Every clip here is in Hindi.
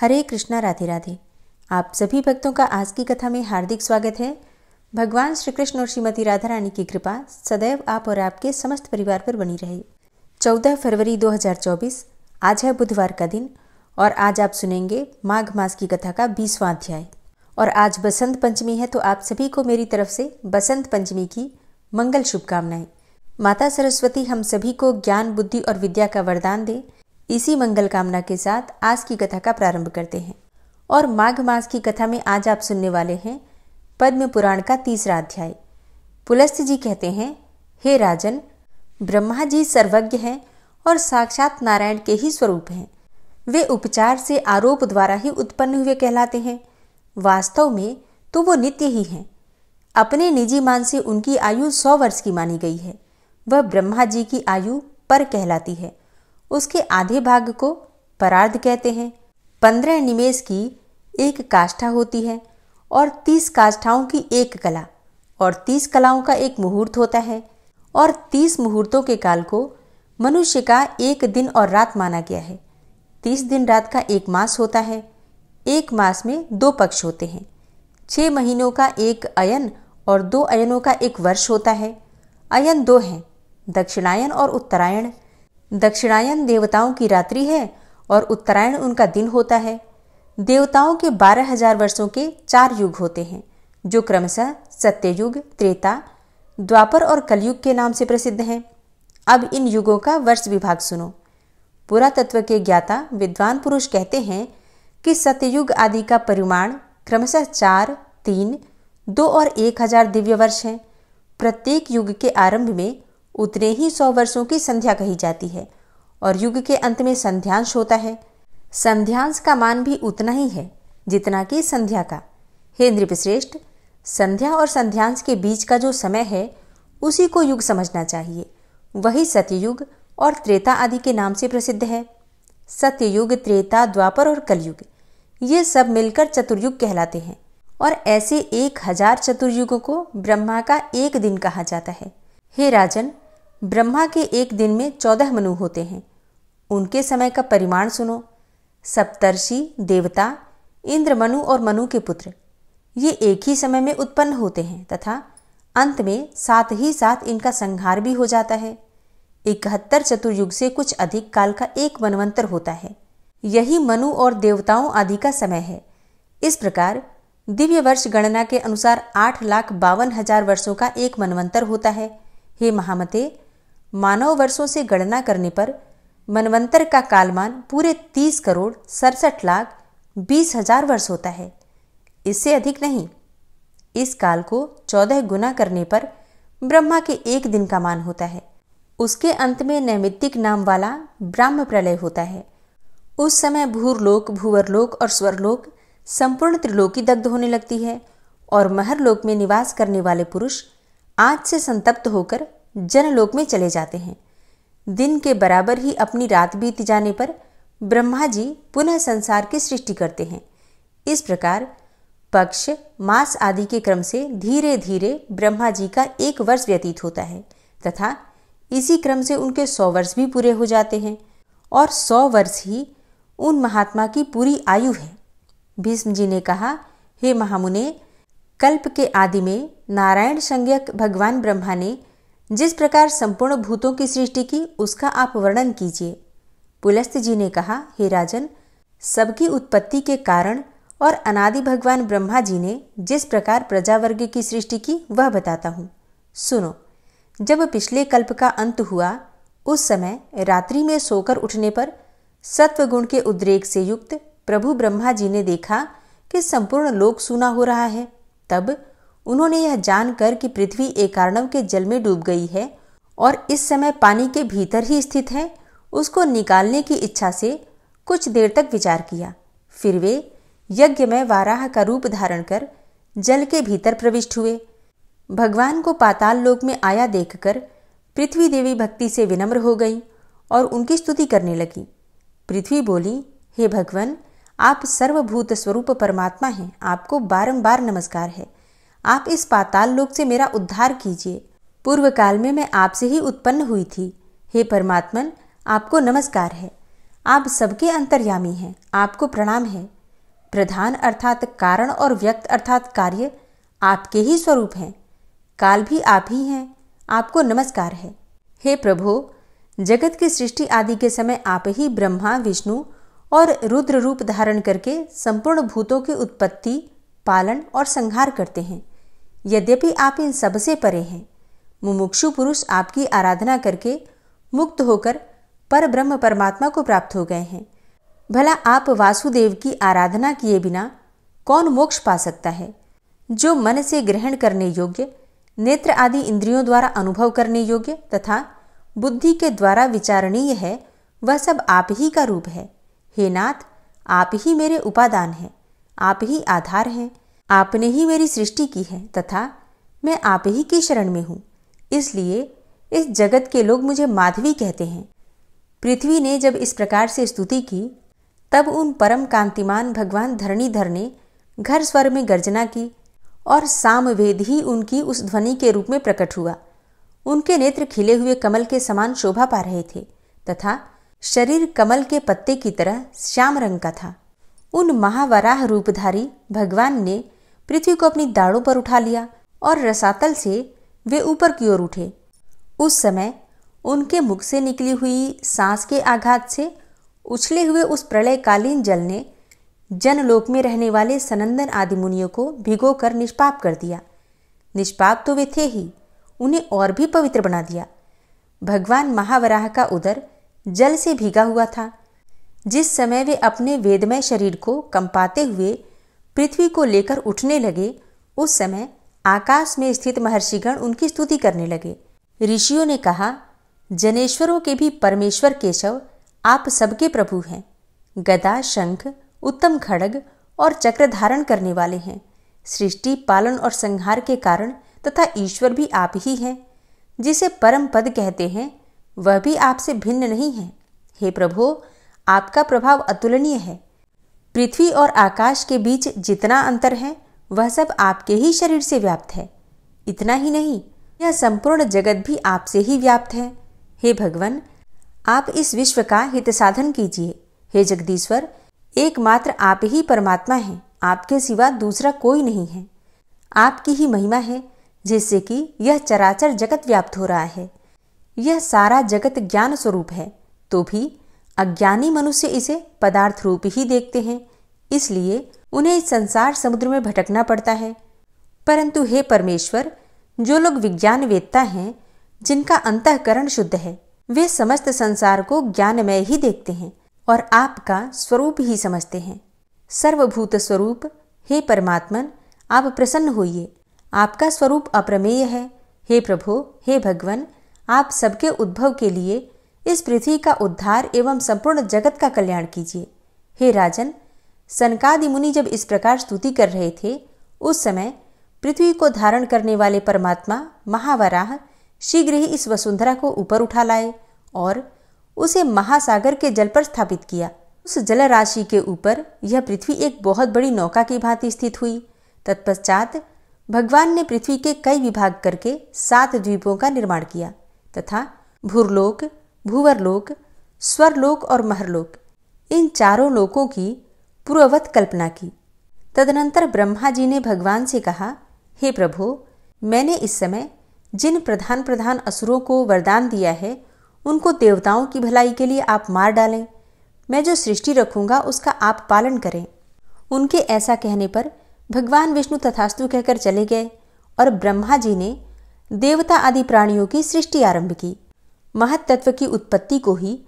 हरे कृष्णा राधे राधे आप सभी भक्तों का आज की कथा में हार्दिक स्वागत है भगवान श्री कृष्ण और श्रीमती राधा रानी की कृपा सदैव आप और आपके समस्त परिवार पर बनी रहे 14 फरवरी 2024 आज है बुधवार का दिन और आज आप सुनेंगे माघ मास की कथा का बीसवा अध्याय और आज बसंत पंचमी है तो आप सभी को मेरी तरफ से बसंत पंचमी की मंगल शुभकामनाएं माता सरस्वती हम सभी को ज्ञान बुद्धि और विद्या का वरदान दे इसी मंगल कामना के साथ आज की कथा का प्रारंभ करते हैं और माघ मास की कथा में आज आप सुनने वाले हैं पद्म पुराण का तीसरा अध्याय पुलस्त जी कहते हैं हे राजन ब्रह्मा जी सर्वज्ञ हैं और साक्षात नारायण के ही स्वरूप हैं वे उपचार से आरोप द्वारा ही उत्पन्न हुए कहलाते हैं वास्तव में तो वो नित्य ही हैं अपने निजी मान से उनकी आयु सौ वर्ष की मानी गई है वह ब्रह्मा जी की आयु पर कहलाती है उसके आधे भाग को परार्ध कहते हैं पंद्रह निमेश की एक काष्ठा होती है और तीस काष्ठाओं की एक कला और तीस कलाओं का एक मुहूर्त होता है और तीस मुहूर्तों के काल को मनुष्य का एक दिन और रात माना गया है तीस दिन रात का एक मास होता है एक मास में दो पक्ष होते हैं छः महीनों का एक अयन और दो अयनों का एक वर्ष होता है अयन दो हैं दक्षिणायन और उत्तरायण दक्षिणायन देवताओं की रात्रि है और उत्तरायण उनका दिन होता है देवताओं के बारह हजार वर्षों के चार युग होते हैं जो क्रमशः सत्ययुग त्रेता द्वापर और कलयुग के नाम से प्रसिद्ध हैं अब इन युगों का वर्ष विभाग सुनो पुरातत्व के ज्ञाता विद्वान पुरुष कहते हैं कि सत्ययुग आदि का परिमाण क्रमशः चार तीन दो और एक हजार दिव्य वर्ष हैं प्रत्येक युग के आरंभ में उतने ही सौ वर्षों की संध्या कही जाती है और युग के अंत में संध्यांश होता है संध्यांश का मान भी उतना ही है जितना कि संध्या का हे नृपश्रेष्ठ संध्या और संध्यांश के बीच का जो समय है उसी को युग समझना चाहिए वही सत्ययुग और त्रेता आदि के नाम से प्रसिद्ध है सत्ययुग त्रेता द्वापर और कलयुग ये सब मिलकर चतुर्युग कहलाते हैं और ऐसे एक हजार चतुर्युगों को ब्रह्मा का एक दिन कहा जाता है हे राजन ब्रह्मा के एक दिन में चौदह मनु होते हैं उनके समय का परिमाण सुनो सप्तर्षि देवता इंद्र मनु और मनु के पुत्र ये एक ही समय में उत्पन्न होते हैं तथा अंत में साथ ही साथ इनका संहार भी हो जाता है इकहत्तर चतुर्युग से कुछ अधिक काल का एक मनवंतर होता है यही मनु और देवताओं आदि का समय है इस प्रकार दिव्य वर्ष गणना के अनुसार आठ लाख बावन हजार वर्षों का एक मनवंतर होता है हे महामते मानव वर्षों से गणना करने पर मनवंतर का कालमान पूरे तीस करोड़ सड़सठ लाख बीस हजार वर्ष होता है इससे अधिक नहीं इस काल को चौदह गुना करने पर ब्रह्मा के एक दिन का मान होता है उसके अंत में नैमित्तिक नाम वाला ब्राह्म प्रलय होता है उस समय भूरलोक भूवरलोक और स्वरलोक संपूर्ण त्रिलोकी दग्ध होने लगती है और महरलोक में निवास करने वाले पुरुष आज से संतप्त होकर जनलोक में चले जाते हैं दिन के बराबर ही अपनी रात बीत जाने पर ब्रह्मा जी पुनः संसार की सृष्टि करते हैं इस प्रकार पक्ष मास आदि के क्रम से धीरे धीरे ब्रह्मा जी का एक वर्ष व्यतीत होता है तथा इसी क्रम से उनके सौ वर्ष भी पूरे हो जाते हैं और सौ वर्ष ही उन महात्मा की पूरी आयु है भीष्म जी ने कहा हे महामुने कल्प के आदि में नारायण संज्ञक भगवान ब्रह्मा ने जिस प्रकार संपूर्ण भूतों की सृष्टि की उसका आप वर्णन कीजिए पुलस्त जी ने कहा हे राजन सबकी उत्पत्ति के कारण और अनादि भगवान ब्रह्मा जी ने जिस प्रकार प्रजावर्ग की सृष्टि की वह बताता हूँ सुनो जब पिछले कल्प का अंत हुआ उस समय रात्रि में सोकर उठने पर सत्वगुण के उद्रेक से युक्त प्रभु ब्रह्मा जी ने देखा कि संपूर्ण लोक सुना हो रहा है तब उन्होंने यह जानकर कि पृथ्वी एकार्णव के जल में डूब गई है और इस समय पानी के भीतर ही स्थित है उसको निकालने की इच्छा से कुछ देर तक विचार किया फिर वे यज्ञ में वाराह का रूप धारण कर जल के भीतर प्रविष्ट हुए भगवान को पाताल लोक में आया देखकर पृथ्वी देवी भक्ति से विनम्र हो गई और उनकी स्तुति करने लगी पृथ्वी बोली हे भगवान आप सर्वभूत स्वरूप परमात्मा हैं आपको बारंबार नमस्कार है आप इस पाताल लोक से मेरा उद्धार कीजिए पूर्व काल में मैं आपसे ही उत्पन्न हुई थी हे परमात्मन आपको नमस्कार है आप सबके अंतर्यामी हैं आपको प्रणाम है प्रधान अर्थात कारण और व्यक्त अर्थात कार्य आपके ही स्वरूप हैं काल भी आप ही हैं आपको नमस्कार है हे प्रभो जगत की सृष्टि आदि के समय आप ही ब्रह्मा विष्णु और रुद्र रूप धारण करके संपूर्ण भूतों की उत्पत्ति पालन और संहार करते हैं यद्यपि आप इन सबसे परे हैं मुमुक्षु पुरुष आपकी आराधना करके मुक्त होकर पर ब्रह्म परमात्मा को प्राप्त हो गए हैं भला आप वासुदेव की आराधना किए बिना कौन मोक्ष पा सकता है जो मन से ग्रहण करने योग्य नेत्र आदि इंद्रियों द्वारा अनुभव करने योग्य तथा बुद्धि के द्वारा विचारणीय है वह सब आप ही का रूप है हे नाथ आप ही मेरे उपादान हैं आप ही आधार हैं आपने ही मेरी सृष्टि की है तथा मैं आप ही की शरण में हूँ इसलिए इस जगत के लोग मुझे माधवी कहते हैं पृथ्वी ने जब इस प्रकार से स्तुति की तब उन परम कांतिमान भगवान धरणीधर ने घर स्वर में गर्जना की और सामवेद ही उनकी उस ध्वनि के रूप में प्रकट हुआ उनके नेत्र खिले हुए कमल के समान शोभा पा रहे थे तथा शरीर कमल के पत्ते की तरह श्याम रंग का था उन महावराह रूपधारी भगवान ने पृथ्वी को अपनी दाड़ों पर उठा लिया और रसातल से वे ऊपर की ओर उठे उस समय उनके मुख से निकली हुई सांस के आघात से उछले हुए उस प्रलयकालीन जल ने जनलोक में रहने वाले सनंदन आदि मुनियों को भिगो कर निष्पाप कर दिया निष्पाप तो वे थे ही उन्हें और भी पवित्र बना दिया भगवान महावराह का उदर जल से भीगा हुआ था जिस समय वे अपने वेदमय शरीर को कंपाते हुए पृथ्वी को लेकर उठने लगे उस समय आकाश में स्थित महर्षिगण उनकी स्तुति करने लगे ऋषियों ने कहा जनेश्वरों के भी परमेश्वर केशव आप सबके प्रभु हैं गदा शंख उत्तम खड़ग और चक्र धारण करने वाले हैं सृष्टि पालन और संहार के कारण तथा ईश्वर भी आप ही हैं जिसे परम पद कहते हैं वह भी आपसे भिन्न नहीं है हे प्रभो आपका प्रभाव अतुलनीय है पृथ्वी और आकाश के बीच जितना अंतर है वह सब आपके ही शरीर से व्याप्त है इतना ही नहीं यह संपूर्ण जगत भी आपसे ही व्याप्त है हे भगवान आप इस विश्व का हित साधन कीजिए हे जगदीश्वर एकमात्र आप ही परमात्मा हैं आपके सिवा दूसरा कोई नहीं है आपकी ही महिमा है जिससे कि यह चराचर जगत व्याप्त हो रहा है यह सारा जगत ज्ञान स्वरूप है तो भी अज्ञानी मनुष्य इसे पदार्थ रूप ही देखते हैं इसलिए उन्हें इस संसार समुद्र में भटकना पड़ता है परंतु हे परमेश्वर जो लोग विज्ञान वेदता हैं जिनका अंतकरण शुद्ध है वे समस्त संसार को ज्ञानमय ही देखते हैं और आपका स्वरूप ही समझते हैं सर्वभूत स्वरूप हे परमात्मन आप प्रसन्न होइए आपका स्वरूप अप्रमेय है हे प्रभु हे भगवान आप सबके उद्भव के लिए इस पृथ्वी का उद्धार एवं संपूर्ण जगत का कल्याण कीजिए हे राजन सनकादि मुनि जब इस प्रकार स्तुति कर रहे थे उस समय पृथ्वी को धारण करने वाले परमात्मा महावराह शीघ्र ही इस वसुंधरा को ऊपर उठा लाए और उसे महासागर के जल पर स्थापित किया उस जल राशि के ऊपर यह पृथ्वी एक बहुत बड़ी नौका की भांति स्थित हुई तत्पश्चात भगवान ने पृथ्वी के कई विभाग करके सात द्वीपों का निर्माण किया तथा भूरलोक भूवरलोक स्वरलोक और महरलोक इन चारों लोकों की पूर्ववत कल्पना की तदनंतर ब्रह्मा जी ने भगवान से कहा हे प्रभु मैंने इस समय जिन प्रधान प्रधान असुरों को वरदान दिया है उनको देवताओं की भलाई के लिए आप मार डालें मैं जो सृष्टि रखूंगा उसका आप पालन करें उनके ऐसा कहने पर भगवान विष्णु तथास्तु कहकर चले गए और ब्रह्मा जी ने देवता आदि प्राणियों की सृष्टि आरंभ की महत्त्व की उत्पत्ति को ही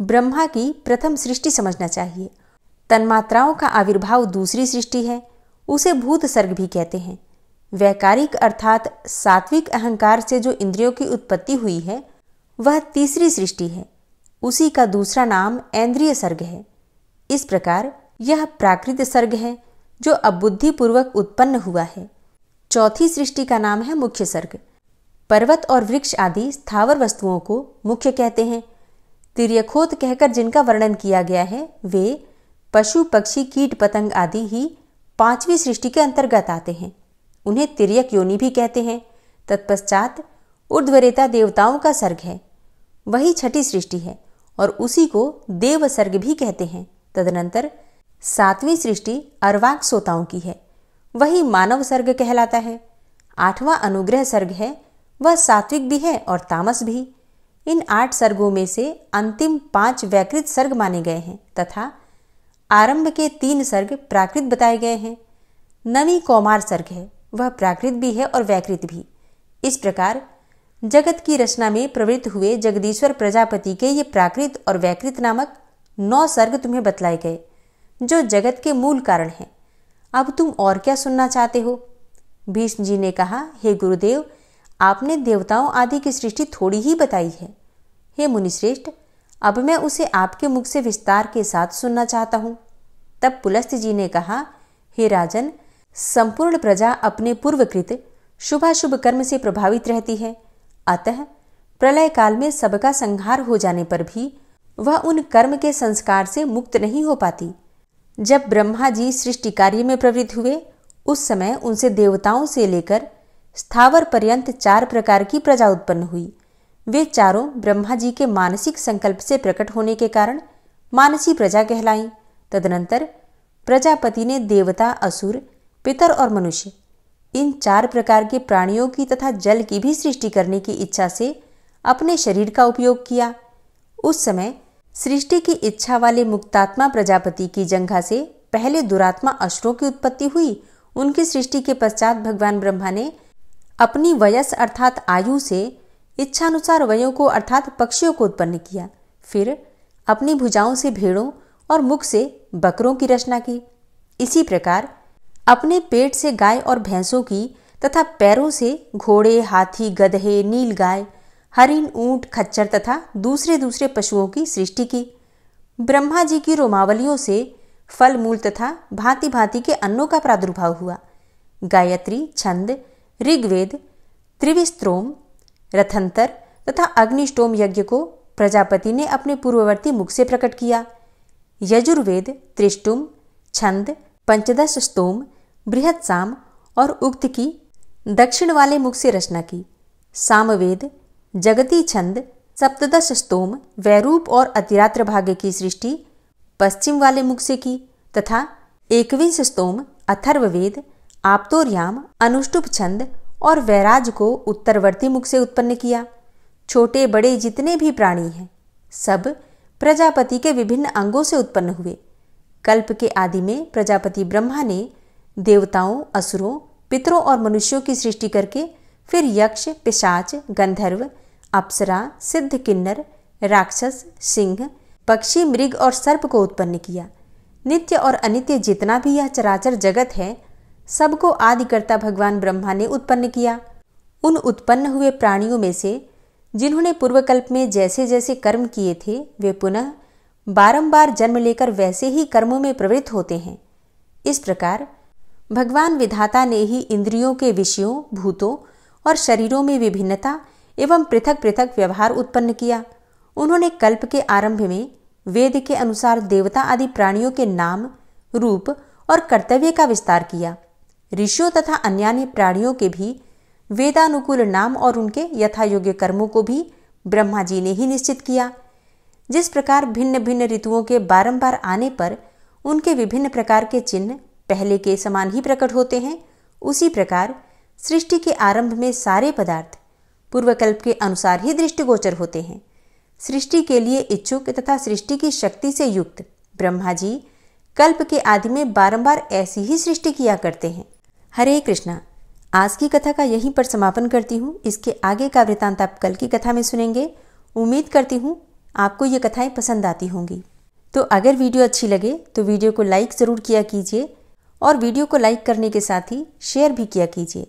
ब्रह्मा की प्रथम सृष्टि समझना चाहिए तन्मात्राओं का आविर्भाव दूसरी सृष्टि है उसे भूत सर्ग भी कहते हैं वैकारिक अर्थात सात्विक अहंकार से जो इंद्रियों की उत्पत्ति हुई है वह तीसरी सृष्टि है उसी का दूसरा नाम ऐन्द्रिय सर्ग है इस प्रकार यह प्राकृत सर्ग है जो अबुद्धिपूर्वक उत्पन्न हुआ है चौथी सृष्टि का नाम है मुख्य सर्ग पर्वत और वृक्ष आदि स्थावर वस्तुओं को मुख्य कहते हैं तिरयखोत कहकर जिनका वर्णन किया गया है वे पशु पक्षी कीट पतंग आदि ही पांचवी सृष्टि के अंतर्गत आते हैं उन्हें तिरयक योनि भी कहते हैं तत्पश्चात उर्ध्वरेता देवताओं का सर्ग है वही छठी सृष्टि है और उसी को देव सर्ग भी कहते हैं तदनंतर सातवीं सृष्टि अर्वाक सोताओं की है वही मानव सर्ग कहलाता है आठवां अनुग्रह सर्ग है वह सात्विक भी है और तामस भी इन आठ सर्गों में से अंतिम पांच व्याकृत सर्ग माने गए हैं तथा आरंभ के तीन सर्ग प्राकृत बताए गए हैं नवी कौमार सर्ग है वह प्राकृत भी है और व्याकृत भी इस प्रकार जगत की रचना में प्रवृत्त हुए जगदीश्वर प्रजापति के ये प्राकृत और व्याकृत नामक नौ सर्ग तुम्हें बतलाए गए जो जगत के मूल कारण हैं अब तुम और क्या सुनना चाहते हो भीष्म जी ने कहा हे गुरुदेव आपने देवताओं आदि की सृष्टि थोड़ी ही बताई है हे मुनिश्रेष्ठ अब मैं उसे आपके मुख से विस्तार के साथ सुनना चाहता हूँ तब पुलस्त जी ने कहा हे राजन संपूर्ण प्रजा अपने पूर्वकृत शुभाशुभ कर्म से प्रभावित रहती है अतः प्रलय काल में सबका संहार हो जाने पर भी वह उन कर्म के संस्कार से मुक्त नहीं हो पाती जब ब्रह्मा जी सृष्टि कार्य में प्रवृत्त हुए उस समय उनसे देवताओं से लेकर स्थावर पर्यंत चार प्रकार की प्रजा उत्पन्न हुई वे चारों ब्रह्मा जी के मानसिक संकल्प से प्रकट होने के कारण मानसी प्रजा कहलाई तदनंतर प्रजापति ने देवता असुर पितर और मनुष्य इन चार प्रकार के प्राणियों की तथा जल की भी सृष्टि करने की इच्छा से अपने शरीर का उपयोग किया उस समय सृष्टि की इच्छा वाले मुक्तात्मा प्रजापति की जंघा से पहले दुरात्मा असुरों की उत्पत्ति हुई उनकी सृष्टि के पश्चात भगवान ब्रह्मा ने अपनी वयस अर्थात आयु से इच्छानुसार वयों को अर्थात पक्षियों को उत्पन्न किया फिर अपनी भुजाओं से भेड़ों और मुख से बकरों की रचना की इसी प्रकार अपने पेट से गाय और भैंसों की तथा पैरों से घोड़े हाथी गधे नील गाय हरिन ऊंट खच्चर तथा दूसरे दूसरे पशुओं की सृष्टि की ब्रह्मा जी की रोमावलियों से फल मूल तथा भांति भांति के अन्नों का प्रादुर्भाव हुआ गायत्री छंद ऋग्वेद त्रिविस्त्रोम रथंतर तथा अग्निष्टोम यज्ञ को प्रजापति ने अपने पूर्ववर्ती मुख से प्रकट किया यजुर्वेद त्रिष्टुम छंद पंचदश स्तोम बृहत साम और उक्त की दक्षिण वाले मुख से रचना की सामवेद जगती छंद सप्तदश स्तोम वैरूप और अतिरात्र भाग्य की सृष्टि पश्चिम वाले मुख से की तथा एकविंश स्तोम अथर्ववेद आप्तोर्याम अनुष्टुप छंद और वैराज को उत्तरवर्ती मुख से उत्पन्न किया छोटे बड़े जितने भी प्राणी हैं सब प्रजापति के विभिन्न अंगों से उत्पन्न हुए कल्प के आदि में प्रजापति ब्रह्मा ने देवताओं असुरों पितरों और मनुष्यों की सृष्टि करके फिर यक्ष पिशाच गंधर्व अप्सरा सिद्ध किन्नर राक्षस सिंह पक्षी मृग और सर्प को उत्पन्न किया नित्य और अनित्य जितना भी यह चराचर जगत है सबको आदिकर्ता भगवान ब्रह्मा ने उत्पन्न किया उन उत्पन्न हुए प्राणियों में से जिन्होंने पूर्वकल्प में जैसे जैसे कर्म किए थे वे पुनः बारंबार जन्म लेकर वैसे ही कर्मों में प्रवृत्त होते हैं इस प्रकार भगवान विधाता ने ही इंद्रियों के विषयों भूतों और शरीरों में विभिन्नता एवं पृथक पृथक व्यवहार उत्पन्न किया उन्होंने कल्प के आरंभ में वेद के अनुसार देवता आदि प्राणियों के नाम रूप और कर्तव्य का विस्तार किया ऋषियों तथा अन्य प्राणियों के भी वेदानुकूल नाम और उनके यथा योग्य कर्मों को भी ब्रह्मा जी ने ही निश्चित किया जिस प्रकार भिन्न भिन्न ऋतुओं के बारंबार आने पर उनके विभिन्न प्रकार के चिन्ह पहले के समान ही प्रकट होते हैं उसी प्रकार सृष्टि के आरंभ में सारे पदार्थ पूर्वकल्प के अनुसार ही दृष्टिगोचर होते हैं सृष्टि के लिए इच्छुक तथा सृष्टि की शक्ति से युक्त ब्रह्मा जी कल्प के आदि में बारंबार ऐसी ही सृष्टि किया करते हैं हरे कृष्णा आज की कथा का यहीं पर समापन करती हूँ इसके आगे का वृतांत आप कल की कथा में सुनेंगे उम्मीद करती हूँ आपको ये कथाएं पसंद आती होंगी तो अगर वीडियो अच्छी लगे तो वीडियो को लाइक ज़रूर किया कीजिए और वीडियो को लाइक करने के साथ ही शेयर भी किया कीजिए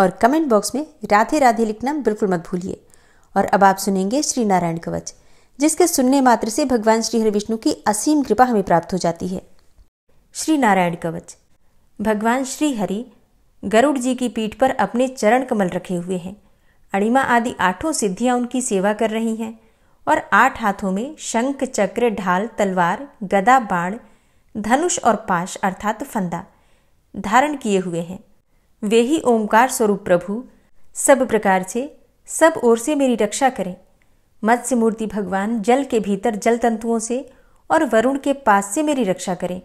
और कमेंट बॉक्स में राधे राधे लिखना बिल्कुल मत भूलिए और अब आप सुनेंगे श्री नारायण कवच जिसके सुनने मात्र से भगवान श्री हरि विष्णु की असीम कृपा हमें प्राप्त हो जाती है श्री नारायण कवच भगवान श्री हरि गरुड़ जी की पीठ पर अपने चरण कमल रखे हुए हैं अणिमा आदि आठों सिद्धियां उनकी सेवा कर रही हैं और आठ हाथों में शंख चक्र ढाल तलवार गदा बाण धनुष और पाश अर्थात फंदा धारण किए हुए हैं वे ही ओंकार स्वरूप प्रभु सब प्रकार से सब ओर से मेरी रक्षा करें मत्स्य मूर्ति भगवान जल के भीतर जल तंतुओं से और वरुण के पास से मेरी रक्षा करें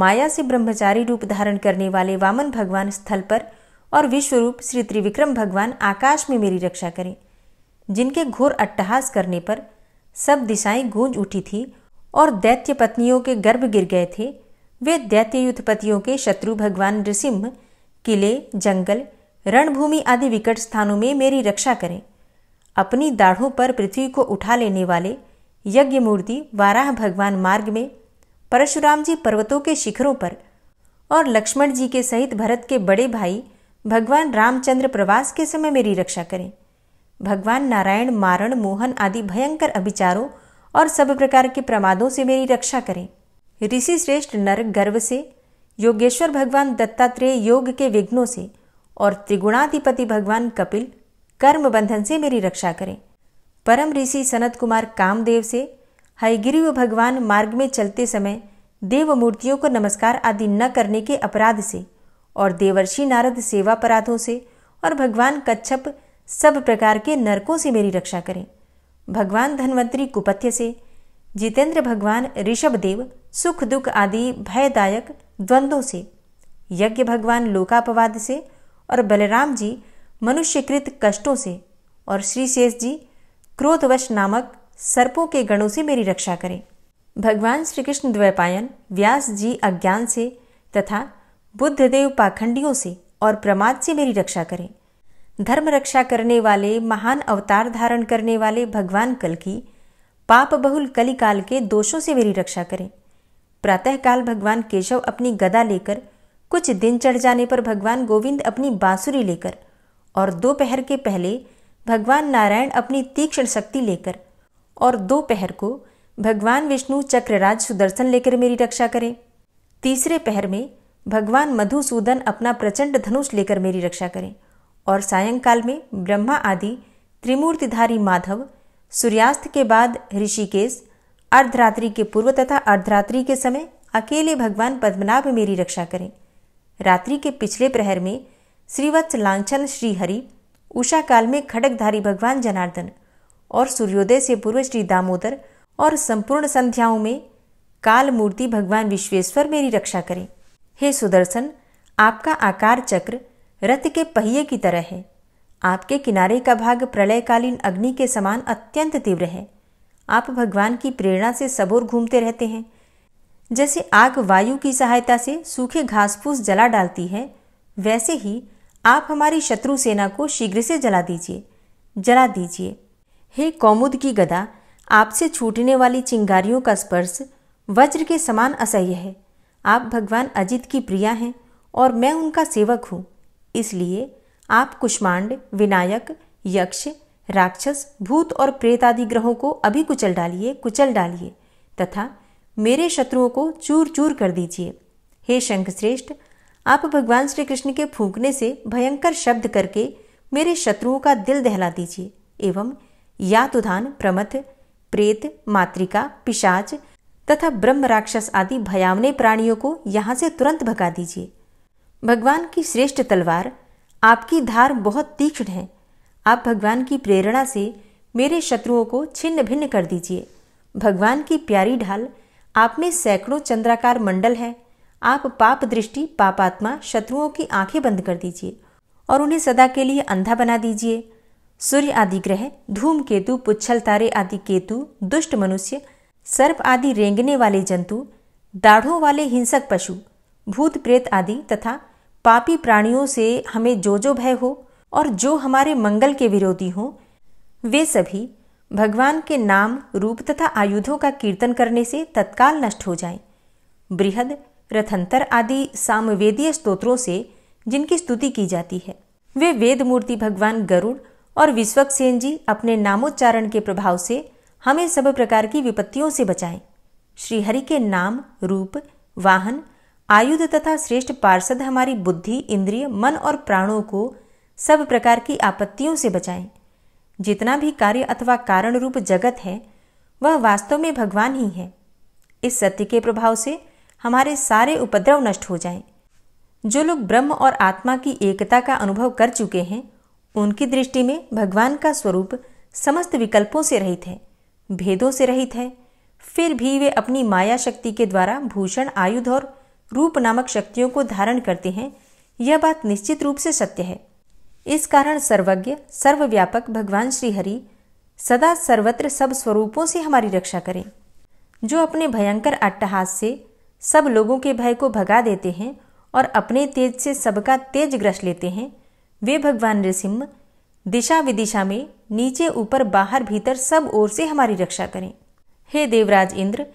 माया से ब्रह्मचारी रूप धारण करने वाले वामन भगवान स्थल पर और विश्वरूप श्री त्रिविक्रम भगवान आकाश में मेरी रक्षा करें जिनके घोर अट्टहास करने पर सब दिशाएं गूंज उठी थी और दैत्य पत्नियों के गर्भ गिर गए थे वे दैत्य युद्धपतियों के शत्रु भगवान नृसिंह किले जंगल रणभूमि आदि विकट स्थानों में मेरी रक्षा करें अपनी दाढ़ों पर पृथ्वी को उठा लेने वाले यज्ञ मूर्ति वाराह भगवान मार्ग में परशुराम जी पर्वतों के शिखरों पर और लक्ष्मण जी के सहित भरत के बड़े भाई भगवान रामचंद्र प्रवास के समय मेरी रक्षा करें भगवान नारायण मारण मोहन आदि भयंकर अभिचारों और सब प्रकार के प्रमादों से मेरी रक्षा करें ऋषि श्रेष्ठ नर गर्व से योगेश्वर भगवान दत्तात्रेय योग के विघ्नों से और त्रिगुणाधिपति भगवान कपिल कर्म बंधन से मेरी रक्षा करें परम ऋषि सनत कुमार कामदेव से हयगिरी भगवान मार्ग में चलते समय देव मूर्तियों को नमस्कार आदि न करने के अपराध से और देवर्षि नारद सेवा अपराधों से और भगवान कच्छप सब प्रकार के नरकों से मेरी रक्षा करें भगवान धन्वंतरी कुपथ्य से जितेंद्र भगवान ऋषभ देव सुख दुख आदि भयदायक द्वंद्वों से यज्ञ भगवान लोकापवाद से और बलराम जी मनुष्यकृत कष्टों से और श्री शेष जी क्रोधवश नामक सर्पों के गणों से मेरी रक्षा करें भगवान श्री कृष्ण द्वैपायन व्यास जी अज्ञान से तथा बुद्धदेव पाखंडियों से और प्रमाद से मेरी रक्षा करें धर्म रक्षा करने वाले महान अवतार धारण करने वाले भगवान कल की पाप बहुल कलिकाल के दोषों से मेरी रक्षा करें प्रातःकाल भगवान केशव अपनी गदा लेकर कुछ दिन चढ़ जाने पर भगवान गोविंद अपनी बांसुरी लेकर और दोपहर के पहले भगवान नारायण अपनी तीक्ष्ण शक्ति लेकर और दोपहर को भगवान विष्णु चक्रराज सुदर्शन लेकर मेरी रक्षा करें तीसरे पहर में भगवान मधुसूदन अपना प्रचंड धनुष लेकर मेरी रक्षा करें और सायंकाल में ब्रह्मा आदि त्रिमूर्तिधारी माधव सूर्यास्त के बाद ऋषिकेश अर्धरात्रि के पूर्व तथा अर्धरात्रि के समय अकेले भगवान पद्मनाभ मेरी रक्षा करें रात्रि के पिछले प्रहर में श्रीवत्स लांछन श्रीहरि उषा काल में खड़कधारी भगवान जनार्दन और सूर्योदय से पूर्व श्री दामोदर और संपूर्ण संध्याओं में काल मूर्ति भगवान विश्वेश्वर मेरी रक्षा करें हे सुदर्शन आपका आकार चक्र रथ के पहिए की तरह है आपके किनारे का भाग प्रलयकालीन अग्नि के समान अत्यंत तीव्र है आप भगवान की प्रेरणा से सबोर घूमते रहते हैं जैसे आग वायु की सहायता से सूखे घास फूस जला डालती है वैसे ही आप हमारी शत्रु सेना को शीघ्र से जला दीजिए जला दीजिए हे कौमुद की गदा आपसे छूटने वाली चिंगारियों का स्पर्श वज्र के समान असह्य है आप भगवान अजित की प्रिया हैं और मैं उनका सेवक हूँ इसलिए आप कुष्मांड विनायक यक्ष राक्षस भूत और प्रेत आदि ग्रहों को अभी कुचल डालिए कुचल डालिए तथा मेरे शत्रुओं को चूर चूर कर दीजिए हे शंखश्रेष्ठ आप भगवान श्री कृष्ण के फूंकने से भयंकर शब्द करके मेरे शत्रुओं का दिल दहला दीजिए एवं यातुधान प्रमथ प्रेत मातृका पिशाच तथा ब्रह्म राक्षस आदि भयावने प्राणियों को यहाँ से तुरंत भगा दीजिए भगवान की श्रेष्ठ तलवार आपकी धार बहुत तीक्ष्ण है आप भगवान की प्रेरणा से मेरे शत्रुओं को छिन्न भिन्न कर दीजिए भगवान की प्यारी ढाल आप में सैकड़ों चंद्राकार मंडल है आप पाप दृष्टि पापात्मा शत्रुओं की आंखें बंद कर दीजिए और उन्हें सदा के लिए अंधा बना दीजिए सूर्य आदि ग्रह धूम केतु पुच्छल तारे आदि केतु दुष्ट मनुष्य सर्प आदि रेंगने वाले जंतु दाढ़ों वाले हिंसक पशु भूत प्रेत आदि तथा पापी प्राणियों से हमें जो जो भय हो और जो हमारे मंगल के विरोधी हों वे सभी भगवान के नाम रूप तथा आयुधों का कीर्तन करने से तत्काल नष्ट हो जाएं। बृहद रथंतर आदि सामवेदीय स्तोत्रों से जिनकी स्तुति की जाती है वे वेद मूर्ति भगवान गरुड़ और विश्वक सेन जी अपने नामोच्चारण के प्रभाव से हमें सब प्रकार की विपत्तियों से बचाएं श्रीहरि के नाम रूप वाहन आयुध तथा श्रेष्ठ पार्षद हमारी बुद्धि इंद्रिय मन और प्राणों को सब प्रकार की आपत्तियों से बचाएं जितना भी कार्य अथवा कारण रूप जगत है वह वास्तव में भगवान ही है इस सत्य के प्रभाव से हमारे सारे उपद्रव नष्ट हो जाएं। जो लोग ब्रह्म और आत्मा की एकता का अनुभव कर चुके हैं उनकी दृष्टि में भगवान का स्वरूप समस्त विकल्पों से रहित है भेदों से रहित है फिर भी वे अपनी माया शक्ति के द्वारा भूषण आयुध और रूप नामक शक्तियों को धारण करते हैं यह बात निश्चित रूप से सत्य है इस कारण सर्वज्ञ सर्वव्यापक भगवान श्रीहरि सदा सर्वत्र सब स्वरूपों से हमारी रक्षा करें जो अपने भयंकर अट्टहास से सब लोगों के भय को भगा देते हैं और अपने तेज से सबका तेज ग्रस लेते हैं वे भगवान नृसिम्ह दिशा विदिशा में नीचे ऊपर बाहर भीतर सब ओर से हमारी रक्षा करें हे देवराज इंद्र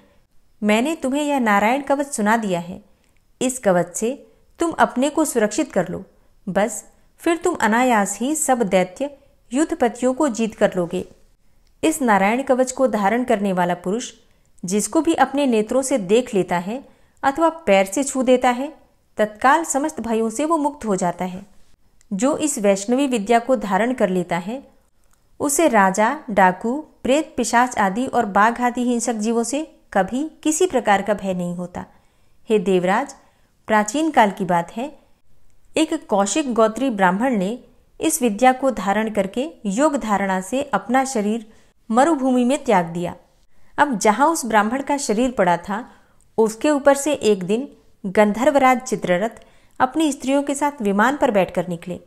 मैंने तुम्हें यह नारायण कवच सुना दिया है इस कवच से तुम अपने को सुरक्षित कर लो बस फिर तुम अनायास ही सब दैत्य युद्धपतियों को जीत कर लोगे इस नारायण कवच को धारण करने वाला पुरुष जिसको भी अपने नेत्रों से देख लेता है अथवा पैर से छू देता है तत्काल समस्त भयों से वो मुक्त हो जाता है जो इस वैष्णवी विद्या को धारण कर लेता है उसे राजा डाकू प्रेत पिशाच आदि और बाघ आदि हिंसक जीवों से कभी किसी प्रकार का भय नहीं होता हे देवराज प्राचीन काल की बात है एक कौशिक गोत्री ब्राह्मण ने इस विद्या को धारण करके योग धारणा से अपना शरीर मरुभूमि में त्याग दिया अब जहां उस ब्राह्मण का शरीर पड़ा था उसके ऊपर से एक दिन गंधर्वराज चित्ररथ अपनी स्त्रियों के साथ विमान पर बैठकर निकले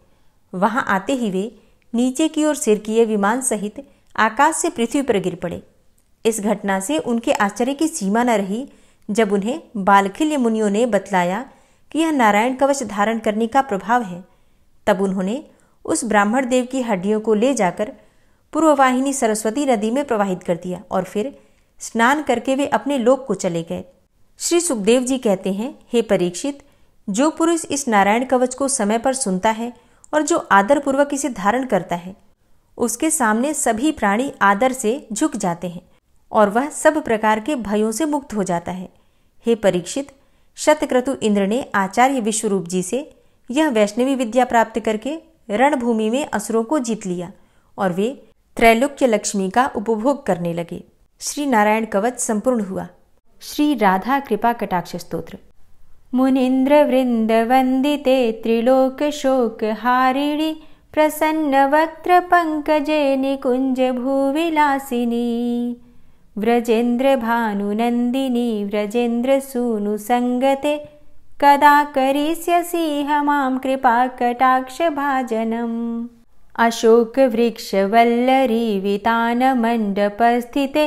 वहां आते ही वे नीचे की ओर सिर किए विमान सहित आकाश से पृथ्वी पर गिर पड़े इस घटना से उनके आश्चर्य की सीमा न रही जब उन्हें बालखिल्य मुनियों ने बतलाया कि यह नारायण कवच धारण करने का प्रभाव है तब उन्होंने उस ब्राह्मण देव की हड्डियों को ले जाकर पूर्ववाहिनी सरस्वती नदी में प्रवाहित कर दिया और फिर स्नान करके वे अपने लोक को चले गए श्री सुखदेव जी कहते हैं हे परीक्षित जो पुरुष इस नारायण कवच को समय पर सुनता है और जो आदरपूर्वक इसे धारण करता है उसके सामने सभी प्राणी आदर से झुक जाते हैं और वह सब प्रकार के भयों से मुक्त हो जाता है हे परीक्षित शतक्रतु इंद्र ने आचार्य विश्वरूप जी से यह वैष्णवी विद्या प्राप्त करके रणभूमि में असुरों को जीत लिया और वे त्रैलोक्य लक्ष्मी का उपभोग करने लगे श्री नारायण कवच संपूर्ण हुआ श्री राधा कृपा कटाक्ष स्त्रोत्र मुनीन्द्रवृन्दवन्दिते त्रिलोकशोकहारिणि प्रसन्नवक्त्रपङ्कजे निकुञ्जभूविलासिनी व्रजेन्द्रभानुनन्दिनी व्रजेन्द्रसूनुसङ्गते कदा करिष्यसिंह मां कृपाकटाक्षभाजनम् अशोकवृक्षवल्लरीवितानमण्डपस्थिते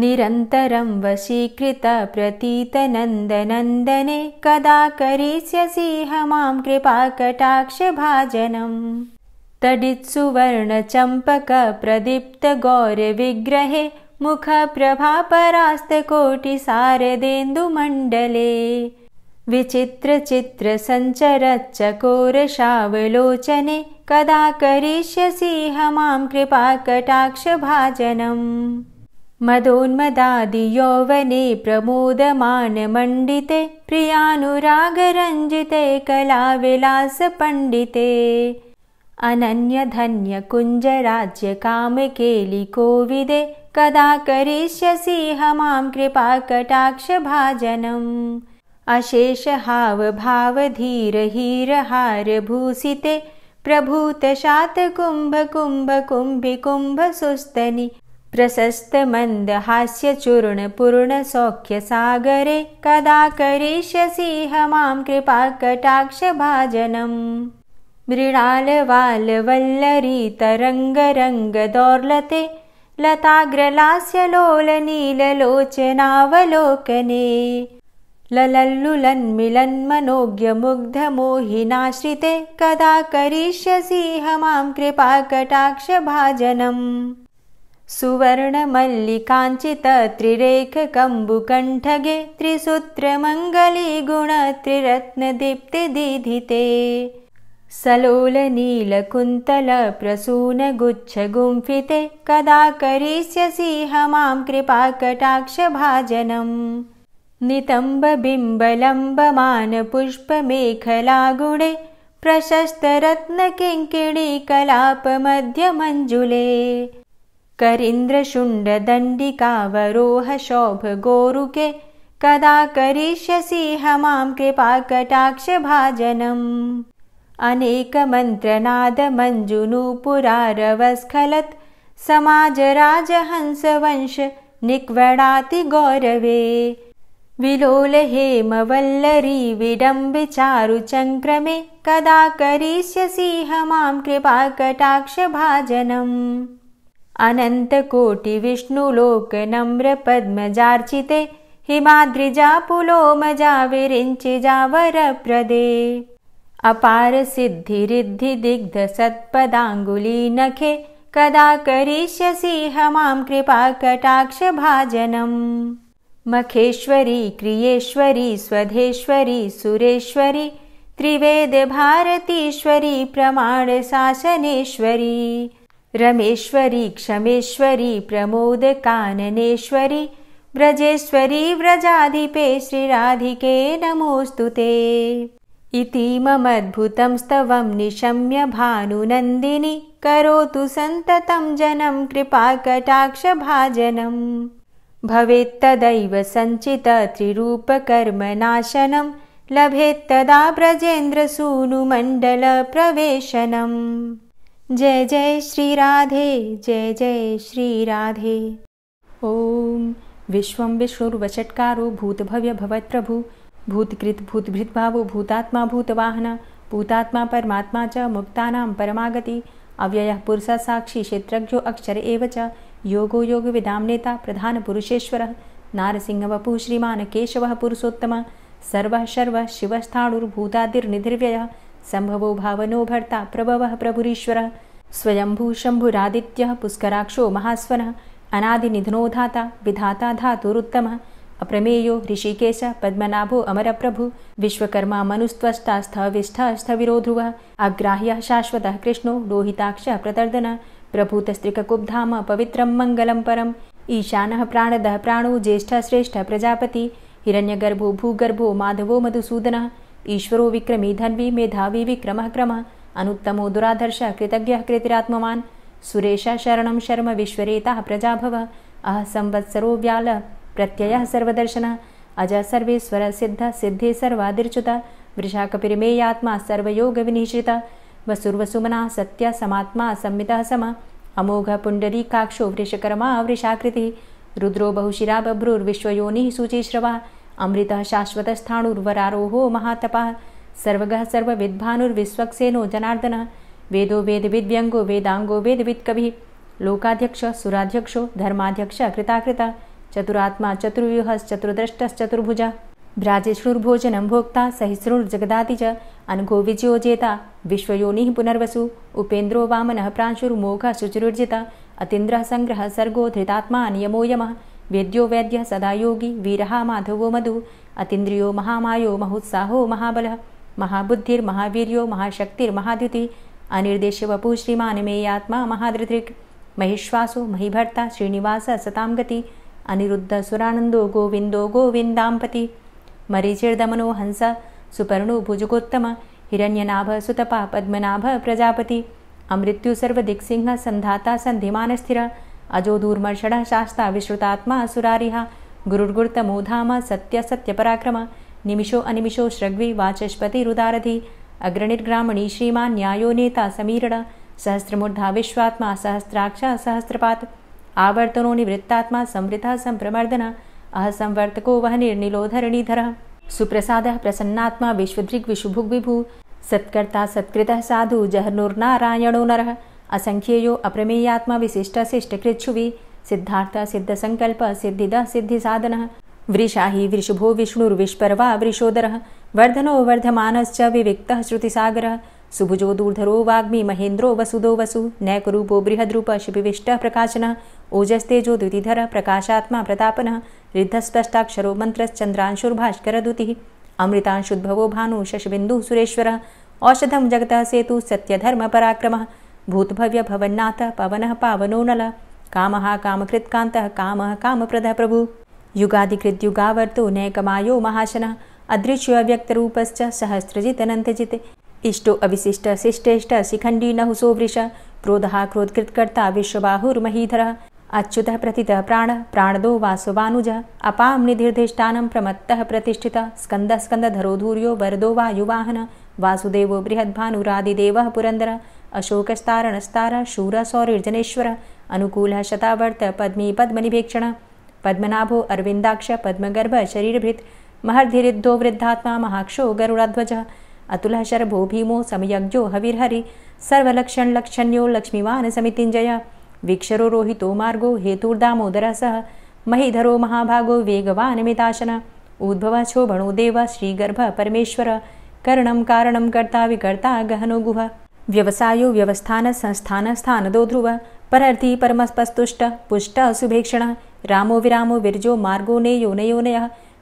निरन्तरं वशीकृत प्रतीतनन्दनन्दने कदा करिष्यसिंह मां कृपाकटाक्षभाजनम् तडित् प्रदीप्त गौरविग्रहे मुखप्रभापरास्तकोटिसारदेन्दुमण्डले विचित्र कदा करिष्यसिंह मां कृपाकटाक्षभाजनम् मदोन्मदादियौवने प्रमोदमानमण्डिते प्रियानुरागरञ्जिते कलाविलासपण्डिते अनन्य कदा करिष्यसि ह मां कृपाकटाक्षभाजनम् अशेषहावभावधीरहीरहारभूषिते प्रभूतशातकुम्भकुम्भकुम्भिकुम्भसुस्तनि प्रशस्तमन्दहास्यचूर्णपूर्णसौख्यसागरे कदा करिष्यसिह मां कृपाकटाक्षभाजनम् मृणालवालवल्लरीतरङ्गरङ्गदौर्लते लताग्रलास्य लोलनीललोचनावलोकने ललल्लुलन्मिलन्मनोज्ञमुग्धमोहिनाश्रिते कदा करिष्यसिह मां कृपाकटाक्षभाजनम् सुवर्णमल्लिकाञ्चित त्रिरेख कम्बुकण्ठगे त्रिसूत्रमङ्गली गुण त्रिरत्नदीप्ति दीधिते प्रसून गुच्छ गुम्फिते कदा मां कृपाकटाक्षभाजनम् नितम्ब बिम्बलम्बमान गुणे करीन्द्र शोभ गोरुके कदा करिष्यसि हमां कृपाकटाक्षभाजनम् अनेकमन्त्रनादमञ्जुनूपुरारवस्खलत् समाजराजहंस वंश निक्वडाति गौरवे विलोल हेमवल्लरिविडम्बि चारुचङ्क्रमे कदा करिष्यसि हमां कृपाकटाक्षभाजनम् अनन्तकोटिविष्णुलोकनम्रपद्मजार्चिते पद्मजार्चिते हिमाद्रिजापुलोमजाविरिञ्चिजावरप्रदे अपार नखे कदा करिष्यसि ह मां कृपाकटाक्षभाजनम् मखेश्वरी क्रियेश्वरी स्वधेश्वरी सुरेश्वरी त्रिवेदभारतीश्वरी प्रमाणशासनेश्वरी रमेश्वरी क्षमेश्वरी प्रमोदकाननेश्वरी ब्रजेश्वरी व्रजेश्वरी व्रजाधिपे श्रीराधिके नमोऽस्तु ते ममद्भुतं स्तवं निशम्य भानुनन्दिनी करोतु सन्ततं जनं कृपाकटाक्षभाजनम् भवेत्तदैव सञ्चित त्रिरूपकर्मनाशनं लभेत्तदा ब्रजेन्द्र जय जय श्रीराधे जय जय श्रीराधे ॐ विश्वं विश्वुर्वषट्कारो भूतभव्यभवत्प्रभू भूत्कृत् भूतभृद्भावो भूतात्मा भूतवाहन भूतात्मा परमात्मा च मुक्तानां परमागति अव्ययः पुरुषसाक्षी साक्षि क्षेत्रज्ञो अक्षर एव च योगो योगविदां नेता प्रधानपुरुषेश्वरः नारसिंहवपुः केशवः पुरुषोत्तम सर्वः शर्वः शिवस्थाणुर्भूतादिर्निधिर्व्यः सम्भवो भावनो भर्ता प्रभवः प्रभुरीश्वरः स्वयम्भुशम्भुरादित्यः पुष्कराक्षो महास्वनः अनादिनिधनो धाता विधाता धातुरुत्तमः अप्रमेयो ऋषिकेश पद्मनाभो अमरप्रभु विश्वकर्मा मनुस्त्वष्टा स्थविष्ठा स्थविरोधुः अग्राह्यः शाश्वतः कृष्णो लोहिताक्षः प्रदर्दन प्रभुतस्त्रिककुब्धाम पवित्रं मङ्गलम् परम् ईशानः प्राणदः प्राणो ज्येष्ठ श्रेष्ठः प्रजापति हिरण्यगर्भो भूगर्भो माधवो मधुसूदनः ईश्वरो विक्रमी धन्वी मेधावी विक्रमः क्रमः अनुत्तमो दुराधर्शः कृतज्ञः कृतिरात्मान् सुरेशः शरणं शर्म विश्वरेताः प्रजा भव अह संवत्सरो व्याल प्रत्ययः सर्वदर्शन अजः सर्वे स्वरसिद्धिद्धे सर्वादिर्च्युत वृषाकपिमेयात्मा सर्वयोगविनीशित वसुर्वसुमना सत्य समात्मा सम्मितः सम अमोघपुण्डरीकाक्षो वृषकर्मा वृषाकृतिः रुद्रो बहुशिरा बभ्रूर्विश्वयोनिः सूचीश्रवा अमृत शाश्वत शाश्वतस्थाणुर्वरारोहो महातपः सर्वगः सर्वविद्भानुर्विश्वक्सेनो जनार्दनः वेदो वेदविद्व्यङ्गो वेदाङ्गो वेदवित्कविः लोकाध्यक्ष सुराध्यक्षो धर्माध्यक्ष कृताकृता चतुरात्मा चतुर्व्यूहश्चतुर्द्रष्टश्चतुर्भुजः भ्राजेष्णुर्भोजनं भोक्ता सहिष्णुर्जगदाति च अनघो विजयो विश्वयोनिः पुनर्वसु उपेन्द्रो वामनः प्रांशुर्मोघः शुचिरुर्जिता अतीन्द्रः सङ्ग्रहः सर्गो धृतात्मा नियमो यमः वेद्यो वैद्य सदा योगी वीरः माधवो मधु अतीन्द्रियो महामायो महोत्साहो महाबलः महाबुद्धिर्महावीर्यो महाशक्तिर्महाद्युति अनिर्देश्य वपु श्रीमान मेयात्मा महादृतिक् महिश्वासो महिभर्ता श्रीनिवास सतां गति अनिरुद्ध सुरानंदो गोविंदो गोविंदापति मरीचिर्दमनो हंस सुपर्णो भुजगोत्तम हिरण्यनाभ सुतपा पद्मनाभ प्रजापति अमृत्यु सर्वदिक्सिंह संधाता संधिमान स्थिर अजोधूर्मर्षडः शास्ता विश्रुतात्मा असुरारिहा गुरुर्गुर्तमोधाम सत्यसत्यपराक्रम निमिषो अनिमिषो श्रग्वी वाचस्पतिरुदारधि अग्रणिर्ग्रामणी श्रीमान् न्यायो नेता समीरण सहस्रमूर्धा विश्वात्मा सहस्राक्ष सहस्रपात आवर्तनो निवृत्तात्मा संवृतः सम्प्रमर्दन अह संवर्तको वह निर्निलोधरणीधरः सुप्रसाद प्रसन्नात्मा विश्वदृग् विभु सत्कर्ता सत्कृत साधु जहनुर्नारायणो नरः असंख्येयो अप्रमेयात्मा विशिष्ट शिष्टकृच्छुवि सिद्धार्थ सिद्धिद सिद्धि साधन वृषा ही वृषभो विष्णुर्विष्पर्वा वृषोदर वर्धनो वर्धमानश्च विविक्तः श्रुतिसागरः सुभुजो दूर्धरो वाग्मी महेन्द्रो वसुदो वसु नैकूपो बृहद्रूप शिपिविष्टः प्रकाशन ओजस्तेजो द्वितिधरः प्रकाशात्मा प्रतापनः रिद्धस्पष्टाक्षरो मन्त्रश्चन्द्रांशुर्भास्करदुतिः अमृतांशुद्भवो भानु शशबिन्दुः सुरेश्वरः औषधं जगतः सेतु सत्यधर्मपराक्रमः भूतभव्य पवनः पावनो नलः कामः कामकृत्कान्तः कामः कामप्रदः प्रभुः युगाधिकृत्युगावर्तो नैकमायो महाशनः अदृश्यव्यक्तरूपश्च सहस्रजितनन्तजिते इष्टो अविशिष्ट शिष्टेष्ट शिखण्डी नहु सो वृष क्रोधः क्रोधकृत्कर्ता विश्वबाहुर्महीधरः अच्युतः प्रथितः प्राण प्राणदो वासुवानुजः अपां निधिर्धिष्ठानं प्रमत्तः प्रतिष्ठितः स्कन्दः वरदो वा युवाहन वासुदेवो बृहद्भानुरादिदेवः पुरन्दरः अशोकस्तारणस्तारः शूरसौरिर्जनेश्वरः अनुकूल शतावर्त पद्मी पद्मनिभेक्षणः पद्मनाभो अरविन्दाक्ष पद्मगर्भः शरीरभृत् महर्धिरिद्धो वृद्धात्मा महाक्षो गरुडाध्वजः अतुल शर्भो भीमो समयज्ञो हविर्हरि लक्षण्यो लक्ष्मीवान समितिंजय वीक्षरो रोहितो मार्गो हेतुर्दामोदर सह महीधरो महाभागो मिताशन उद्भव शोभणो देव श्रीगर्भ परमेश्वर कर्णम कारणम कर्ता विकर्ता गहनो गुहा व्यवसायो व्यवस्थान संस्थान दो ध्रुव परर्थी परमस्पस्तुष्ट पुष्ट सुभेक्षण रामो विरामो विरजो मार्गो यो नयो नय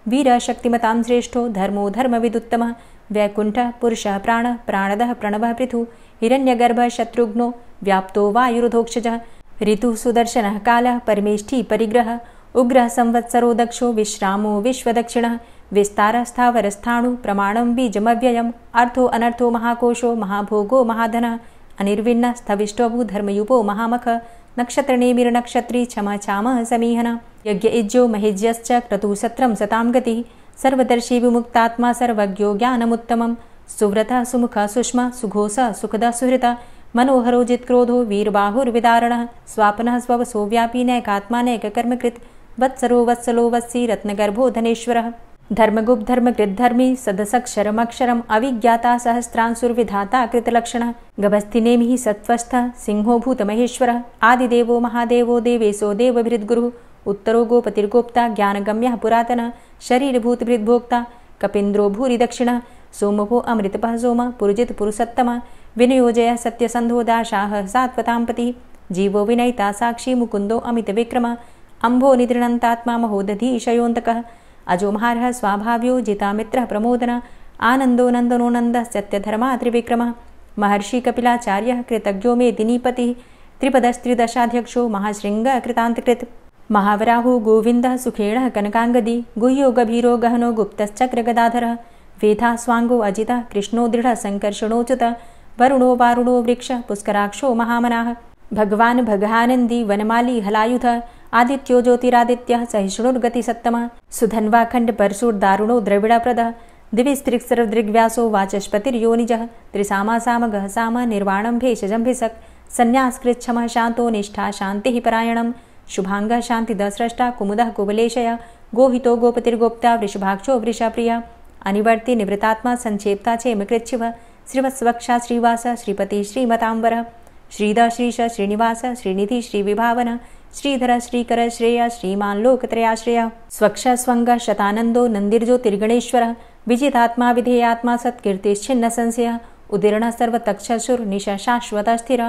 वीर शक्तिमता श्रेष्ठो धर्मो धर्म विदुत्तम वैकुंठ पुरुष प्राण प्राणद प्रणव पृथु हिण्यगर्भ शत्रुघ्नो व्याप्तो वायुरुधोक्षज ऋतु सुदर्शन काल परमेष्ठी परिग्रह उग्र संवत्सरो दक्षो विश्रामो विश्वदक्षिण विस्तारस्थावरस्थाणु प्रमाणं बीजमव्ययम् अर्थो अनर्थो महाकोशो महाभोगो महाधन अनिर्विण्णः धर्मयुपो महामख नक्षत्रणेमिरनक्षत्रि क्षमाच्छामः समीहन इज्यो महिज्यश्च क्रतुसत्रं सतां गतिः सर्वदर्शी विमुक्तात्मा सर्वज्ञो ज्ञानमुत्तमं सुव्रतः सुमुख सुष्म सुघो स सुहृत मनोहरोजित्क्रोधो वीरबाहुर्विदारणः स्वापनः स्ववसो व्यापि नैकात्मा नैककर्मकृत वत्सरोवत्सलो वत्सि रत्नगर्भोधनेश्वरः धर्मगुप्त धर्मकृद्धर्मी सदसक्षरमक्षरम् अविज्ञाता सहस्रांसुर्विधाता कृतलक्षणः गभस्थिनेमिः सत्त्वस्थः सिंहोभूतमहेश्वरः आदिदेवो महादेवो देवेशो देवभृद्गुरुः उत्तरो गोपतिर्गोप्ता ज्ञानगम्यः पुरातनः शरीरभूतभृद्भोक्ता कपिन्द्रो भूरिदक्षिणः सोमभो अमृतपः सोम पुरुजित पुरुषत्तमः विनियोजयः सत्यसन्धो दाशाः सात्वताम्पतिः जीवो विनयिता साक्षी मुकुन्दो अमितविक्रमः अंभो निदृणंतात्मा महोदधीशयोऽन्तकः अजोमहारः स्वाभाव्यो प्रमोदन आनंदो आनन्दोनन्दनो नन्दः सत्यधर्मा त्रिविक्रमः महर्षिकपिलाचार्यः कृतज्ञो मे दिनीपतिः त्रिपदस्त्रिदशाध्यक्षो महाशृङ्गः कृतान्तकृत् महावराहो गोविन्दः सुखेणः कनकाङ्गदी गुह्यो गभीरो गहनो गुप्तश्चक्रगदाधरः वेधा स्वाङ्गो अजितः कृष्णो दृढ़ सङ्कर्षणोच्युतः वरुणो वारुणो वृक्ष पुष्कराक्षो महामना भगवान् भगानन्दी वनमाली हलायुधः आदित्यो ज्योतिरादित्यः सहिष्णुर्गतिसत्तमः सुधन्वाखण्डपरशुर्दारुणो द्रविडप्रदः दिविस्त्रिक्सरदृग्व्यासो वाचस्पतिर्योनिज त्रिसामा गह साम निर्वाणं भेषजं भिसक् सन्न्यासकृच्छमः शांतो निष्ठा शांति परायण शुभांग शांति दस्रष्टा कुमुद कुबलेशय गोहितो गोपतिर्गोप्ता वृषभाक्षो वृषाप्रिया अनिवर्ति निवृतात्मा संक्षेप्ता चेमकृच्छिव श्रीवत्सवक्षा श्रीवास श्रीपति श्रीमतांबर श्रीद श्रीश श्रीनिवास श्रीनिधि श्रीविभावन श्रीधर श्रीकर श्रेयः श्रीमान् लोकत्रयाश्रय स्वक्ष स्वङ्ग शतानन्दो नन्दिर्जो तिर्गणेश्वर विजितात्मा विधेयात्मा सत्कीर्तिश्छिन्नसंशयः उदीर्ण सर्वतक्ष स्थिर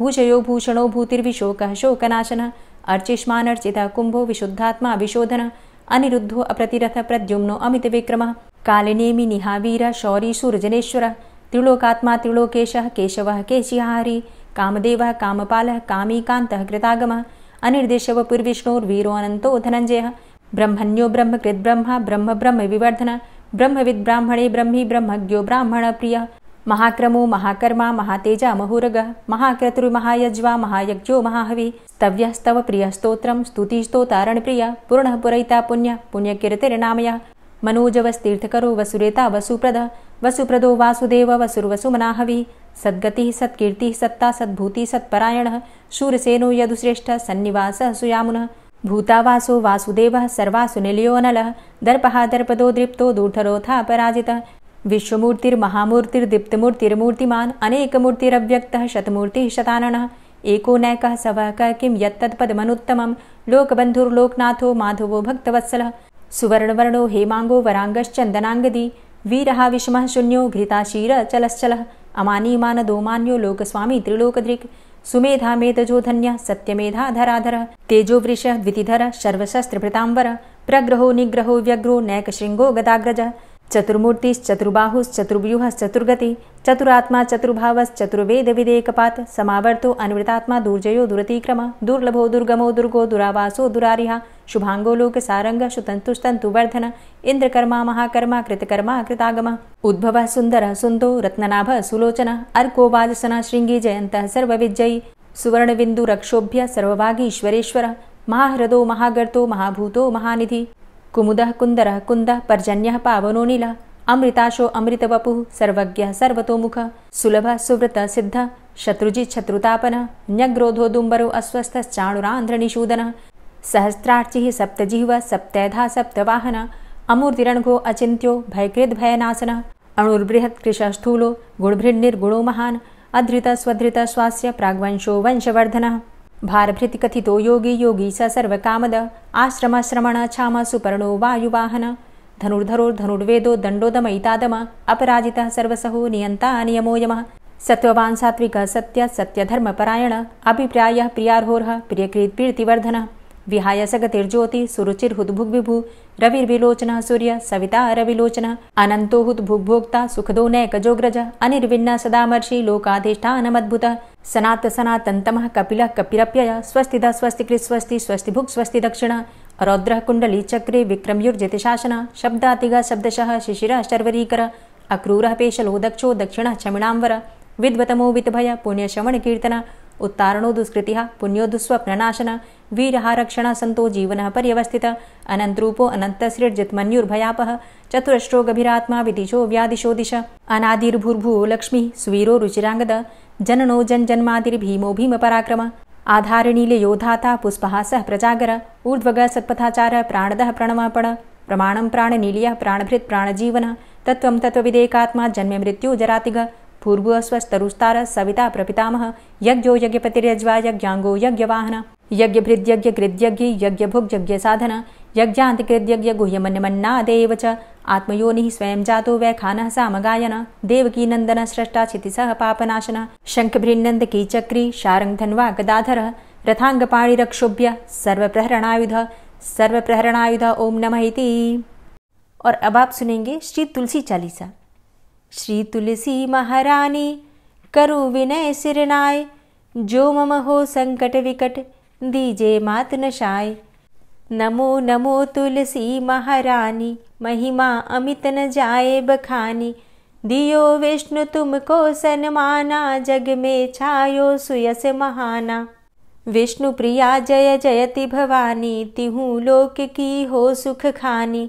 भूषयो भूषणो भूतिर्विशोकः शोकनाशनः अर्चिष्मानर्चितः कुम्भो विशुद्धात्मा विशोधन अनिरुद्धो अप्रतिरथ प्रद्युम्नो अमितविक्रमः कालिनेमि निहावीर शौरीशूरजनेश्वरः त्रिलोकात्मा त्रिलोकेशः केशवः केशिहरि कामदेवः कामपालः कामिकान्तः कृतागमः अनिर्देशव पूर्विष्णुर्वीरोऽनन्तो धनंजय ब्रह्मण्यो ब्रह्म कृद्ब्रह्म ब्रह्म ब्रह्म विवर्धन ब्रह्म ब्रह्मविद् ब्राह्मणे ब्रह्मी ब्रह्मज्ञो प्रिय महाक्रमो महाकर्मा महातेजा महुरगः महायज्वा महायज्ञो महाहविः स्तव्य स्तव प्रियस्तोत्रं स्तुतिस्तोतारणप्रियः पूर्णः पुरयिता पुण्यः पुण्यकीर्तिर्नामयः मनोजवस्तीर्थकरो वसुरेता वसुप्रदः वसुप्रदो वासुदेव वसुर्वसुमनाहविः सद्गति सत्कीर्ति सत्ता सद्भूति सत्परायण शूरसेनो यदुश्रेष्ठ सन्निवास सुयामुन भूतावासो वासुदेव सर्वासुनिलयो अनल दर्पहा दर्पदो दृप्त दूर्धरोथा अपराजितः विश्वमूर्तिर्महामूर्तिर्दीप्तमूर्तिर्मूर्तिमान् अनेकमूर्तिरव्यक्तः शतमूर्तिः शताननः एको नैकः सवः किं यत्तत्पदमनुत्तमं लोकबंधुर्लोकनाथो माधवो भक्तवत्सलः सुवर्णवर्णो हेमांगो वराङ्गश्चन्दनाङ्गदी वीरः विषमः शून्यो घृताशीरचलश्चलः अमानी दोमान्यो लोकस्वामी त्रिलोकदृक् सुमेधा मेधजो धन्य सत्यमेधा धराधर तेजो वृष द्वितिधर सर्वशस्त्रभृतांबर प्रग्रहो निग्रहो व्यग्रो नैक श्रृंगो गदाग्रज चतुर्मूर्तिश्च चतुर्बाहुश्चतुर्व्यूहश्च चतुर्गति चतुरात्मा चतुर्भावश्चतुर्वेदविदेकपात् समावर्तो अनवृतात्मा दुर्जयो दुरतिक्रम दुर्लभो दुर्गमो दुर्गो दुरावासो दुरारिहा शुभांगो शुभाङ्गो लोकसारङ्ग शुतन्तुस्तन्तुवर्धन इंद्रकर्मा महाकर्मा कृतकर्मा कृतागम उद्भव सुंदर सुन्दो रत्ननाभ सुलोचन अर्को जयंत शृङ्गी सुवर्ण सर्वविजयी सुवर्णबिन्दुरक्षोभ्य सर्वभागीश्वरेश्वरः महाहृदो महागर्तो महाभूतो महानिधि कुमुद कुंदर कुंद पर्जन्य पावनो नील अमृताशो अमृतवपुः सर्वज्ञः सर्वतोमुखः सुलभ सुव्रतः सिद्ध शत्रुजी शत्रुतापनः न्यग्रोधो दुम्बरो अस्वस्थश्चाणुरान्ध्रनिषूदनः सहस्रार्चिः सप्तजिह्वः सप्तैधा सप्तवाहनः अमूर्तिरणघो अचिन्त्यो भयकृद्भयनाशनः महान गुणभृन्निर्गुणो स्वधृत स्वास्थ्य प्राग्वंशो वंशवर्धन भारभृतिकथितो योगी योगी स आश्रम श्रमण छाम सुपर्णो वायुवाहन धनुर्धरो धनुर्वेदो दण्डोदमयितादम अपराजि सर्वसहो नियंता नियमो यम सत्वान सात्विक सत्य अभिप्राय अभिप्रायः प्रियकृत प्रियकृत्प्रीतिवर्धनः विहाय सगतिर्ज्योति सुरुचिर्हुद्भुग्विभु रविर्विलोचनः सूर्य सविता रविलोचनः अनन्तोहुत भुग्भोक्ता सुखदो नैकजोग्रज अनिर्विण्णा सदामर्षि लोकाधिष्ठानमद्भुतः सनात सनातनतमः कपिलः कपिल स्वस्तिदा स्वस्तिकृत् स्वस्ति स्वस्तिभुक् स्वस्ति दक्षिणः रौद्रः कुण्डली चक्रे विक्रमयुर्जतिशासनः शब्दातिगा शब्दशः शिशिरः शर्वरीकरः अक्रूर पेशलो दक्षो दक्षिण क्षमिणाम्बर विद्वतमो वितभय पुण्यश्रवणकीर्तनः उत्तारणो दुष्कृति पुण्यो दुःस्वप्ननाशन वीरहारक्षणः सन्तो जीवनः पर्यवस्थितः अनन्तरूपो अनन्तसृर्जित्मन्युर्भयापः चतुरश्रो गभीरात्मा विदिशो व्यादिशो दिश अनादिर्भूर्भुवो लक्ष्मीः सुवीरो रुचिराङ्गद जननो जनजन्मादिर्भीमो भीमपराक्रम आधारनीलयोधाता पुष्पः सः प्रजागर ऊर्ध्वग सत्पथाचारः प्राणदः प्रणमापण प्रमाणं प्राणनीलयः प्राणभृत् प्राणजीवनः तत्त्वं तत्त्वविदेकात्मा जन्मे मृत्यु जरातिग पूर्वस्वस्तरुस्तार सविता प्रपितामह यज्ञो यज्ञपतिरज्वा यज्ञांगो यज्ञवाहन कृद्यज्ञ यज्ञभृद्यज्ञकृद्यज्ञ यज्ञभुग्यज्ञसाधन यज्ञान्तिकृद्यज्ञ गुह्यमन्यमन्नादेव च आत्मयोनि स्वयं जातो वैखानः सामगायन देवकीनन्दन स्रष्टा क्षितिसः पापनाशनः शङ्खभृन्नन्दकीचक्री शारङ्गधन्वा गदाधरः रथाङ्गपाणिरक्षुभ्य सर्वप्रहरणायुध सर्वप्रहरणायुध ओम नमः इति और अब आप सुनेंगे श्री तुलसी चालीसा श्री तुलसी महारानी विनय सिरनाय जो मम हो संकट विकट दीजे मात नशाय नमो नमो तुलसी महारानी महिमा अमित न जाए बखानी दियो विष्णु तुमको सन्माना छायो सुयस महाना विष्णु प्रिया जय जयति भवानी तिहु लोक की हो सुख खानी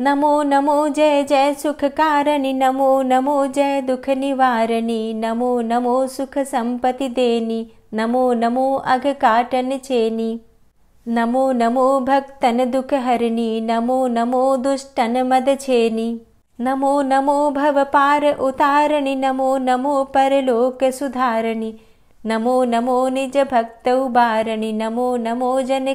नमो नमो जय जय सुखकारणि नमो नमो जय दुःखनिवारणि नमो नमो सुख संपत्ति देनि नमो नमो चेनी नमो नमो भक्तन दुख दुःखहरणि नमो नमो दुष्टन मद मदछेनि नमो नमो भव पार उतारणि नमो नमो परलोकसुधारणि नमो नमो निज भक्त उभारणि नमो नमो जन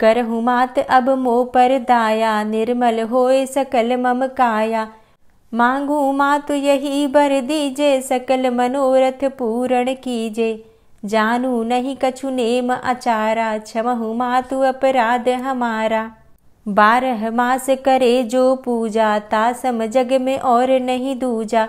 करहु मात अब मो पर दाया निर्मल होए सकल मम काया मांगू मातु यही बर दीजे सकल मनोरथ पूर्ण कीजे जानू नहीं कछु नेम अचारा छमहु मातु अपराध हमारा बारह मास करे जो पूजा तासम जग में और नहीं दूजा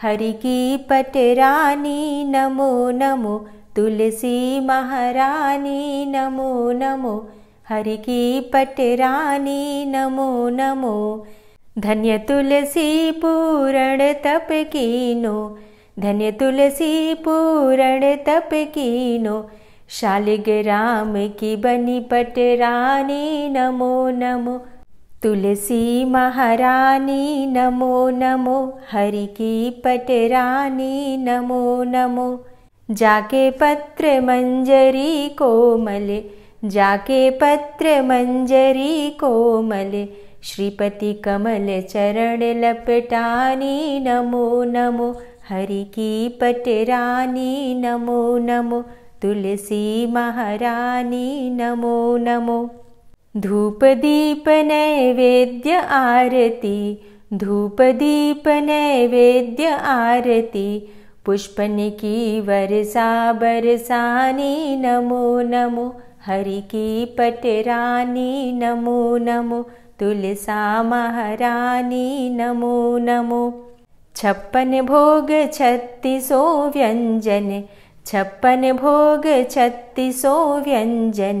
हरि की नमो नमो तुलसी महारानी नमो नमो हरि की नमो नमो धन्य तुलसी तप तपकीनो धन्य तुलसी पूर्ण तपकीनो शालिग्राम की बनी पटरानी नमो नमो तुलसी महारानी नमो नमो हरिकी पटरानी नमो नमो जाके पत्र मञ्जरी कोमल जाके पत्र मंजरी कोमल लपटानी नमो नमो हरि की पटरानी नमो नमो तुलसी महारानी नमो नमो धूपदीपनैवेद्य आरती धूपदीपनैवेद्य आरती पुष्पनिकी वर्षा वरसा नमो नमो हरि की पटरानी नमो नमो तुलसा महारानी नमो नमो छप्पन भोग छत्तीसो व्यञ्जन छप्पन भोग छत्तीसो व्यञ्जन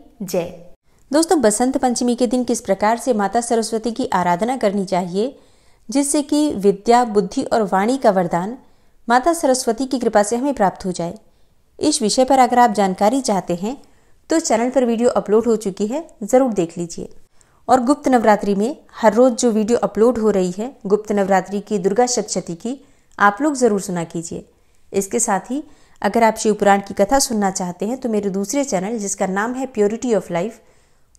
जय दोस्तों बसंत पंचमी के दिन किस प्रकार से माता सरस्वती की आराधना करनी चाहिए जिससे कि विद्या बुद्धि और वाणी का वरदान माता सरस्वती की कृपा से हमें प्राप्त हो जाए इस विषय पर अगर आप जानकारी चाहते हैं तो चैनल पर वीडियो अपलोड हो चुकी है ज़रूर देख लीजिए और गुप्त नवरात्रि में हर रोज़ जो वीडियो अपलोड हो रही है गुप्त नवरात्रि की दुर्गा सप्तशती की आप लोग ज़रूर सुना कीजिए इसके साथ ही अगर आप शिवपुराण की कथा सुनना चाहते हैं तो मेरे दूसरे चैनल जिसका नाम है प्योरिटी ऑफ लाइफ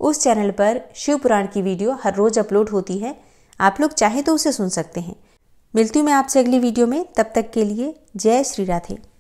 उस चैनल पर शिवपुराण की वीडियो हर रोज़ अपलोड होती है आप लोग चाहें तो उसे सुन सकते हैं मिलती हूँ मैं आपसे अगली वीडियो में तब तक के लिए जय श्री राधे